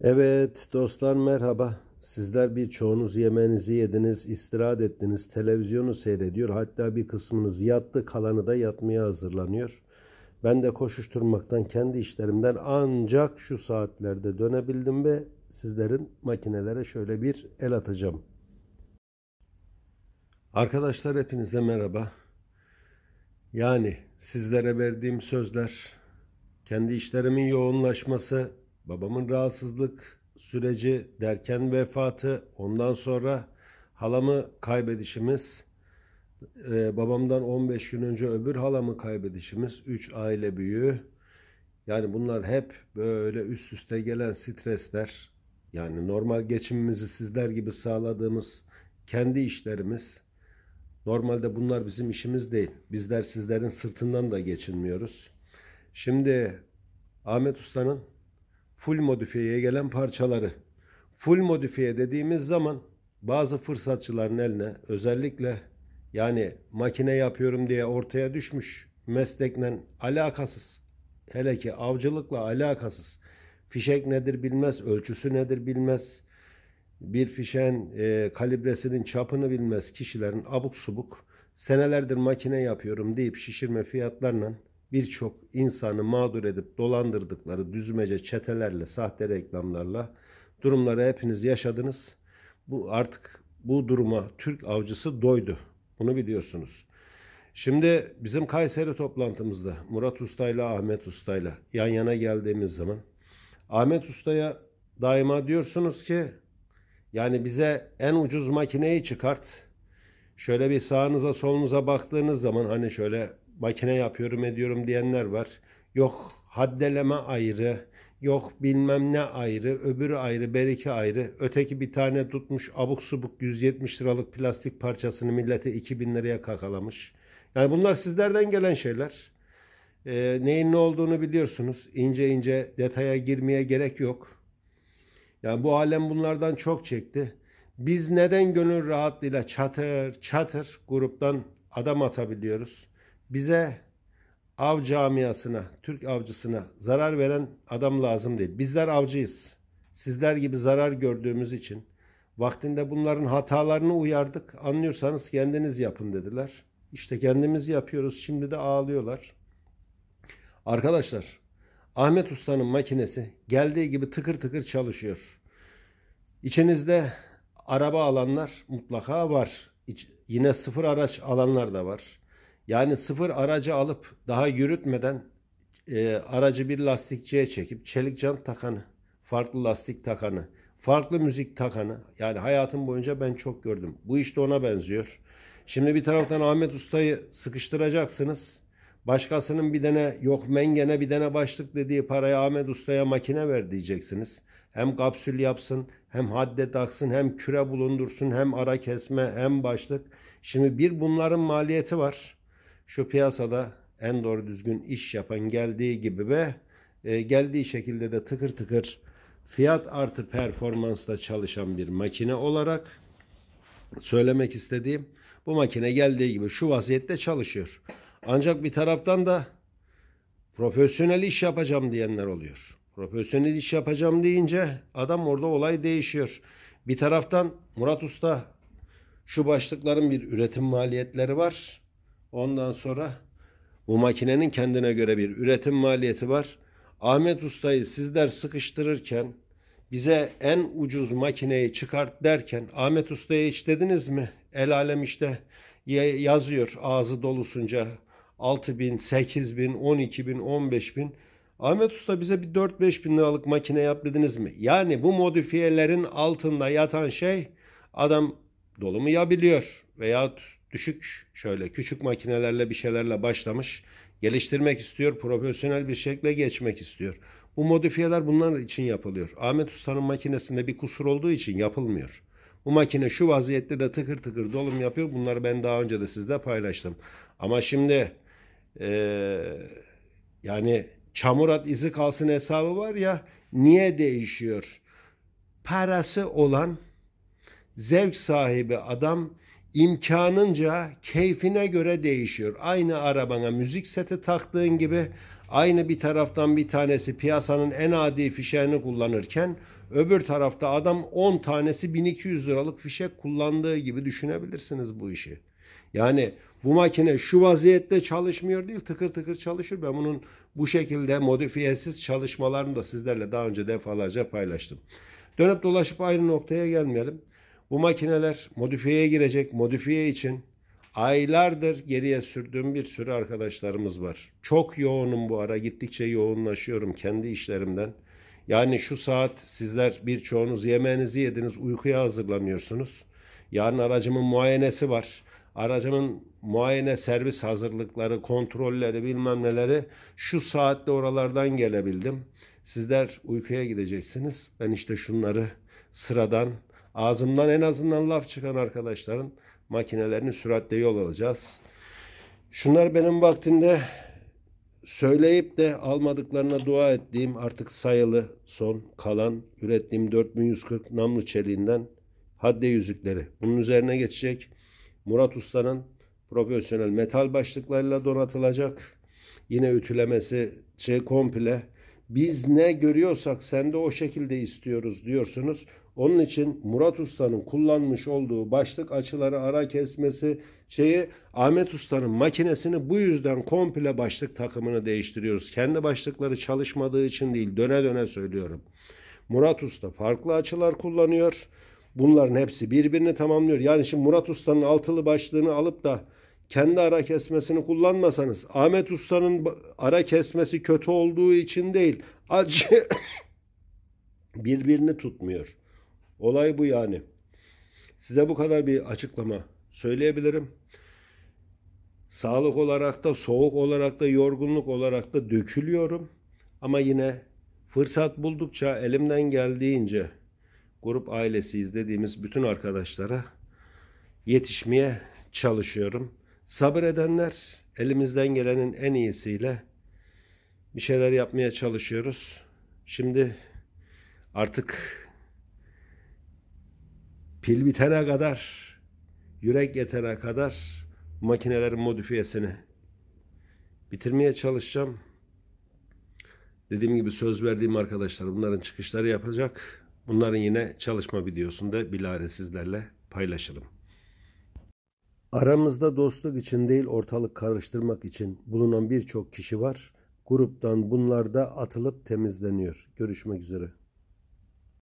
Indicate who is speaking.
Speaker 1: Evet dostlar merhaba. Sizler bir çoğunuz yemenizi yediniz, istirahat ettiniz, televizyonu seyrediyor. Hatta bir kısmınız yattı, kalanı da yatmaya hazırlanıyor. Ben de koşuşturmaktan, kendi işlerimden ancak şu saatlerde dönebildim ve sizlerin makinelere şöyle bir el atacağım. Arkadaşlar hepinize merhaba. Yani sizlere verdiğim sözler, kendi işlerimin yoğunlaşması, babamın rahatsızlık süreci, derken vefatı, ondan sonra halamı kaybedişimiz, e, babamdan 15 gün önce öbür halamı kaybedişimiz, 3 aile büyüğü. Yani bunlar hep böyle üst üste gelen stresler. Yani normal geçimimizi sizler gibi sağladığımız kendi işlerimiz. Normalde bunlar bizim işimiz değil. Bizler sizlerin sırtından da geçinmiyoruz. Şimdi Ahmet Usta'nın full modifiyeye gelen parçaları. Full modifiye dediğimiz zaman bazı fırsatçıların eline özellikle yani makine yapıyorum diye ortaya düşmüş meslekle alakasız hele ki avcılıkla alakasız fişek nedir bilmez ölçüsü nedir bilmez bir fişen e, kalibresinin çapını bilmez kişilerin abuk subuk senelerdir makine yapıyorum deyip şişirme fiyatlarla birçok insanı mağdur edip dolandırdıkları düzmece çetelerle, sahte reklamlarla durumları hepiniz yaşadınız. Bu artık bu duruma Türk avcısı doydu. Bunu biliyorsunuz. Şimdi bizim Kayseri toplantımızda Murat Usta ile Ahmet Usta ile yan yana geldiğimiz zaman Ahmet Usta'ya daima diyorsunuz ki yani bize en ucuz makineyi çıkart. Şöyle bir sağınıza solunuza baktığınız zaman hani şöyle makine yapıyorum ediyorum diyenler var. Yok haddeleme ayrı, yok bilmem ne ayrı, öbürü ayrı, beriki ayrı. Öteki bir tane tutmuş abuk subuk 170 liralık plastik parçasını millete 2000 liraya kakalamış. Yani bunlar sizlerden gelen şeyler. E, neyin ne olduğunu biliyorsunuz. İnce ince detaya girmeye gerek yok. Yani bu alem bunlardan çok çekti. Biz neden gönül rahatlığıyla çatır çatır gruptan adam atabiliyoruz? bize av camiasına, Türk avcısına zarar veren adam lazım değil. Bizler avcıyız. Sizler gibi zarar gördüğümüz için vaktinde bunların hatalarını uyardık. Anlıyorsanız kendiniz yapın dediler. İşte kendimiz yapıyoruz. Şimdi de ağlıyorlar. Arkadaşlar Ahmet Usta'nın makinesi geldiği gibi tıkır tıkır çalışıyor. İçinizde araba alanlar mutlaka var. yine sıfır araç alanlar da var. Yani sıfır aracı alıp daha yürütmeden e, aracı bir lastikçiye çekip çelik cant takanı, farklı lastik takanı, farklı müzik takanı yani hayatım boyunca ben çok gördüm. Bu işte ona benziyor. Şimdi bir taraftan Ahmet Usta'yı sıkıştıracaksınız. Başkasının bir dene yok mengene bir dene başlık dediği parayı Ahmet Usta'ya makine ver diyeceksiniz. Hem kapsül yapsın, hem hadde taksın, hem küre bulundursun, hem ara kesme, hem başlık. Şimdi bir bunların maliyeti var şu piyasada en doğru düzgün iş yapan geldiği gibi ve e, geldiği şekilde de tıkır tıkır fiyat artı performansla çalışan bir makine olarak söylemek istediğim bu makine geldiği gibi şu vaziyette çalışıyor. Ancak bir taraftan da profesyonel iş yapacağım diyenler oluyor. Profesyonel iş yapacağım deyince adam orada olay değişiyor. Bir taraftan Murat Usta şu başlıkların bir üretim maliyetleri var. Ondan sonra bu makinenin kendine göre bir üretim maliyeti var. Ahmet Usta'yı sizler sıkıştırırken bize en ucuz makineyi çıkart derken Ahmet Usta'ya hiç dediniz mi? El alem işte yazıyor ağzı dolusunca 6 bin, 8 bin, 12 bin, 15 bin. Ahmet Usta bize bir 4-5 bin liralık makine yap dediniz mi? Yani bu modifiyelerin altında yatan şey adam dolu mu yabiliyor veya? düşük şöyle küçük makinelerle bir şeylerle başlamış. Geliştirmek istiyor, profesyonel bir şekle geçmek istiyor. Bu modifiyeler bunlar için yapılıyor. Ahmet Usta'nın makinesinde bir kusur olduğu için yapılmıyor. Bu makine şu vaziyette de tıkır tıkır dolum yapıyor. Bunları ben daha önce de sizle paylaştım. Ama şimdi ee, yani çamur at izi kalsın hesabı var ya niye değişiyor? Parası olan zevk sahibi adam imkanınca keyfine göre değişiyor. Aynı arabana müzik seti taktığın gibi aynı bir taraftan bir tanesi piyasanın en adi fişeğini kullanırken öbür tarafta adam 10 tanesi 1200 liralık fişek kullandığı gibi düşünebilirsiniz bu işi. Yani bu makine şu vaziyette çalışmıyor değil tıkır tıkır çalışır. Ben bunun bu şekilde modifiyesiz çalışmalarını da sizlerle daha önce defalarca paylaştım. Dönüp dolaşıp aynı noktaya gelmeyelim. Bu makineler modifiyeye girecek. Modifiye için aylardır geriye sürdüğüm bir sürü arkadaşlarımız var. Çok yoğunum bu ara. Gittikçe yoğunlaşıyorum kendi işlerimden. Yani şu saat sizler birçoğunuz yemeğinizi yediniz, uykuya hazırlanıyorsunuz. Yarın aracımın muayenesi var. Aracımın muayene servis hazırlıkları, kontrolleri bilmem neleri şu saatte oralardan gelebildim. Sizler uykuya gideceksiniz. Ben işte şunları sıradan Ağzımdan en azından laf çıkan arkadaşların makinelerini süratle yol alacağız. Şunlar benim vaktinde söyleyip de almadıklarına dua ettiğim artık sayılı son kalan ürettiğim 4140 namlu çeliğinden hadde yüzükleri. Bunun üzerine geçecek Murat Usta'nın profesyonel metal başlıklarıyla donatılacak. Yine ütülemesi şey komple. Biz ne görüyorsak sen de o şekilde istiyoruz diyorsunuz. Onun için Murat Usta'nın kullanmış olduğu başlık açıları ara kesmesi şeyi Ahmet Usta'nın makinesini bu yüzden komple başlık takımını değiştiriyoruz. Kendi başlıkları çalışmadığı için değil döne döne söylüyorum. Murat Usta farklı açılar kullanıyor. Bunların hepsi birbirini tamamlıyor. Yani şimdi Murat Usta'nın altılı başlığını alıp da kendi ara kesmesini kullanmasanız Ahmet Usta'nın ara kesmesi kötü olduğu için değil acı birbirini tutmuyor. Olay bu yani. Size bu kadar bir açıklama söyleyebilirim. Sağlık olarak da, soğuk olarak da, yorgunluk olarak da dökülüyorum. Ama yine fırsat buldukça elimden geldiğince grup ailesiyiz dediğimiz bütün arkadaşlara yetişmeye çalışıyorum. Sabır edenler elimizden gelenin en iyisiyle bir şeyler yapmaya çalışıyoruz. Şimdi artık pil bitene kadar, yürek yetene kadar makinelerin modifiyesini bitirmeye çalışacağım. Dediğim gibi söz verdiğim arkadaşlar bunların çıkışları yapacak. Bunların yine çalışma videosunda bilare sizlerle paylaşırım. Aramızda dostluk için değil ortalık karıştırmak için bulunan birçok kişi var. Gruptan bunlar da atılıp temizleniyor. Görüşmek üzere.